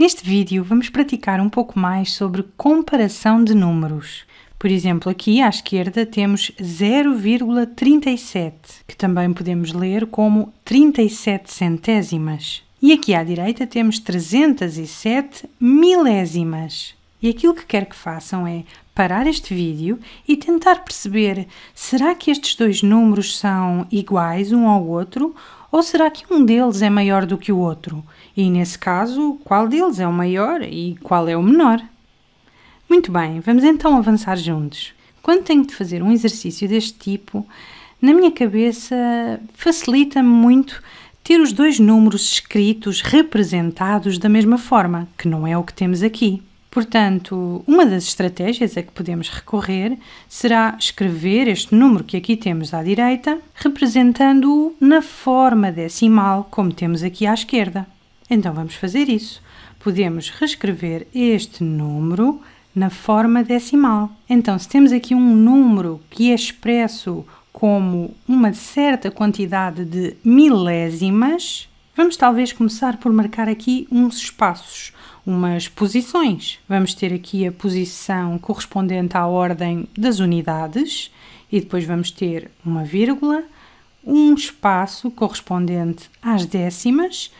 Neste vídeo vamos praticar um pouco mais sobre comparação de números. Por exemplo, aqui à esquerda temos 0,37, que também podemos ler como 37 centésimas. E aqui à direita temos 307 milésimas. E aquilo que quero que façam é parar este vídeo e tentar perceber será que estes dois números são iguais um ao outro ou será que um deles é maior do que o outro? E nesse caso, qual deles é o maior e qual é o menor? Muito bem, vamos então avançar juntos. Quando tenho de fazer um exercício deste tipo, na minha cabeça facilita-me muito ter os dois números escritos representados da mesma forma, que não é o que temos aqui. Portanto, uma das estratégias a que podemos recorrer será escrever este número que aqui temos à direita, representando-o na forma decimal, como temos aqui à esquerda. Então vamos fazer isso. Podemos reescrever este número na forma decimal. Então, se temos aqui um número que é expresso como uma certa quantidade de milésimas, vamos talvez começar por marcar aqui uns espaços umas posições. Vamos ter aqui a posição correspondente à ordem das unidades e depois vamos ter uma vírgula, um espaço correspondente às décimas,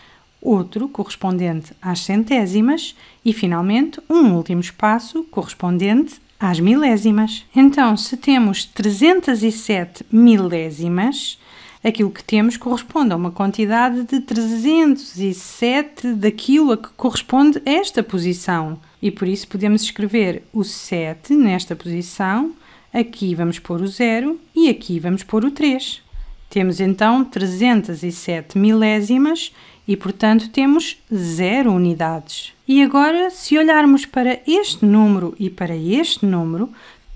outro correspondente às centésimas e, finalmente, um último espaço correspondente às milésimas. Então, se temos 307 milésimas, aquilo que temos corresponde a uma quantidade de 307 daquilo a que corresponde esta posição. E por isso podemos escrever o 7 nesta posição, aqui vamos pôr o 0 e aqui vamos pôr o 3. Temos então 307 milésimas e, portanto, temos 0 unidades. E agora, se olharmos para este número e para este número,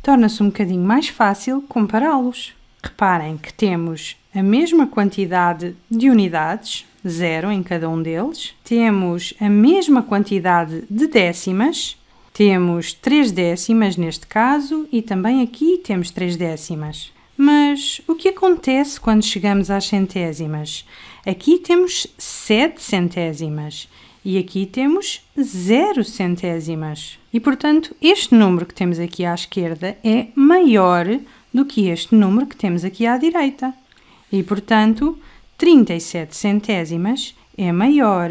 torna-se um bocadinho mais fácil compará-los. Reparem que temos a mesma quantidade de unidades, zero em cada um deles, temos a mesma quantidade de décimas, temos 3 décimas neste caso e também aqui temos 3 décimas. Mas o que acontece quando chegamos às centésimas? Aqui temos 7 centésimas e aqui temos 0 centésimas. E portanto, este número que temos aqui à esquerda é maior do que este número que temos aqui à direita. E, portanto, 37 centésimas é maior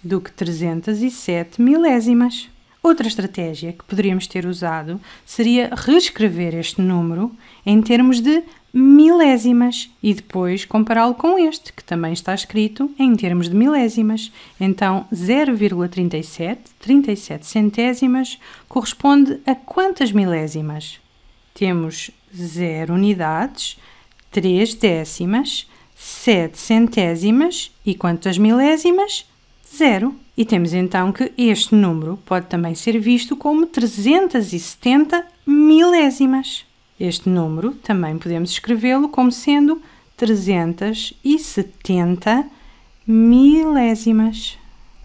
do que 307 milésimas. Outra estratégia que poderíamos ter usado seria reescrever este número em termos de milésimas e depois compará-lo com este, que também está escrito em termos de milésimas. Então, 0,37, 37 centésimas, corresponde a quantas milésimas? Temos 0 unidades, 3 décimas, 7 centésimas e quantas milésimas? Zero. E temos então que este número pode também ser visto como 370 milésimas. Este número também podemos escrevê-lo como sendo 370 milésimas.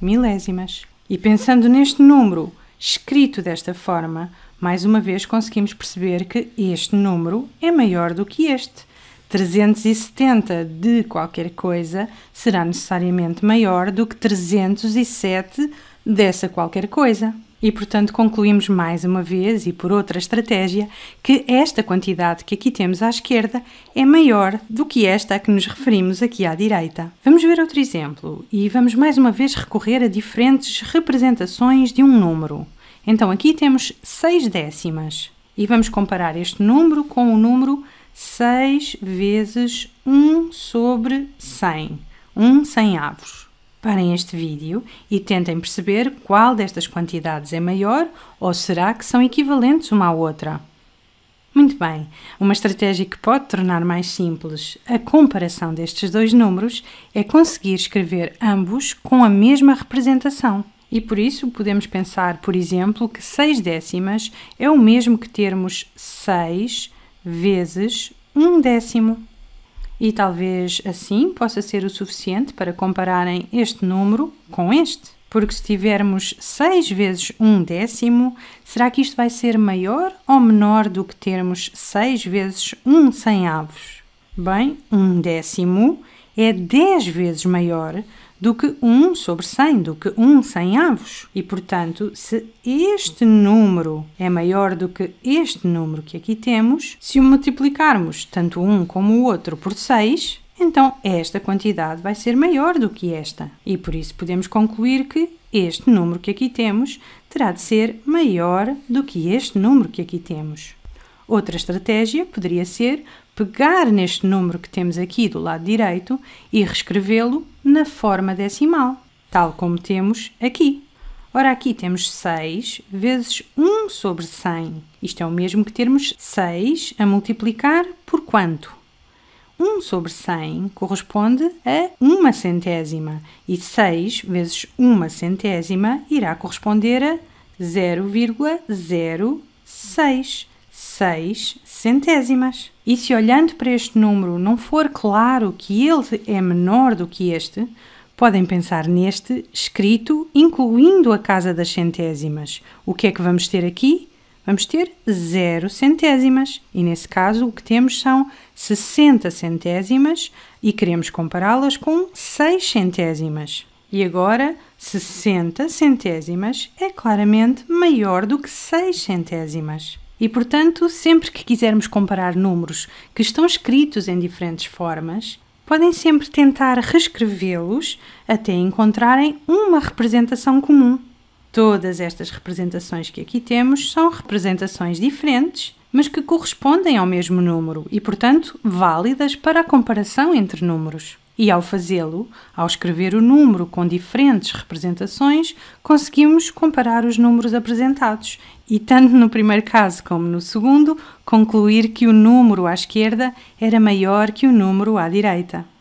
Milésimas. E pensando neste número escrito desta forma, mais uma vez conseguimos perceber que este número é maior do que este. 370 de qualquer coisa será necessariamente maior do que 307 dessa qualquer coisa. E, portanto, concluímos mais uma vez e por outra estratégia que esta quantidade que aqui temos à esquerda é maior do que esta a que nos referimos aqui à direita. Vamos ver outro exemplo e vamos mais uma vez recorrer a diferentes representações de um número. Então, aqui temos 6 décimas e vamos comparar este número com o número 6 vezes 1 sobre 100, 1 avos. Parem este vídeo e tentem perceber qual destas quantidades é maior ou será que são equivalentes uma à outra. Muito bem, uma estratégia que pode tornar mais simples a comparação destes dois números é conseguir escrever ambos com a mesma representação. E por isso podemos pensar, por exemplo, que 6 décimas é o mesmo que termos 6 vezes um décimo. E talvez assim possa ser o suficiente para compararem este número com este. Porque se tivermos 6 vezes 1 um décimo, será que isto vai ser maior ou menor do que termos 6 vezes 1 um sem avos? Bem, 1 um décimo é 10 vezes maior do que 1 sobre 100, do que 1 sem avos. E, portanto, se este número é maior do que este número que aqui temos, se o multiplicarmos tanto um como o outro por 6, então esta quantidade vai ser maior do que esta. E por isso podemos concluir que este número que aqui temos terá de ser maior do que este número que aqui temos. Outra estratégia poderia ser pegar neste número que temos aqui do lado direito e reescrevê-lo na forma decimal, tal como temos aqui. Ora, aqui temos 6 vezes 1 sobre 100. Isto é o mesmo que termos 6 a multiplicar por quanto? 1 sobre 100 corresponde a 1 centésima e 6 vezes 1 centésima irá corresponder a 0,06. 6 centésimas. E se olhando para este número não for claro que ele é menor do que este, podem pensar neste escrito, incluindo a casa das centésimas. O que é que vamos ter aqui? Vamos ter 0 centésimas e, nesse caso, o que temos são 60 centésimas e queremos compará-las com 6 centésimas. E agora, 60 centésimas é claramente maior do que 6 centésimas. E, portanto, sempre que quisermos comparar números que estão escritos em diferentes formas, podem sempre tentar reescrevê-los até encontrarem uma representação comum. Todas estas representações que aqui temos são representações diferentes, mas que correspondem ao mesmo número e, portanto, válidas para a comparação entre números. E ao fazê-lo, ao escrever o número com diferentes representações, conseguimos comparar os números apresentados e, tanto no primeiro caso como no segundo, concluir que o número à esquerda era maior que o número à direita.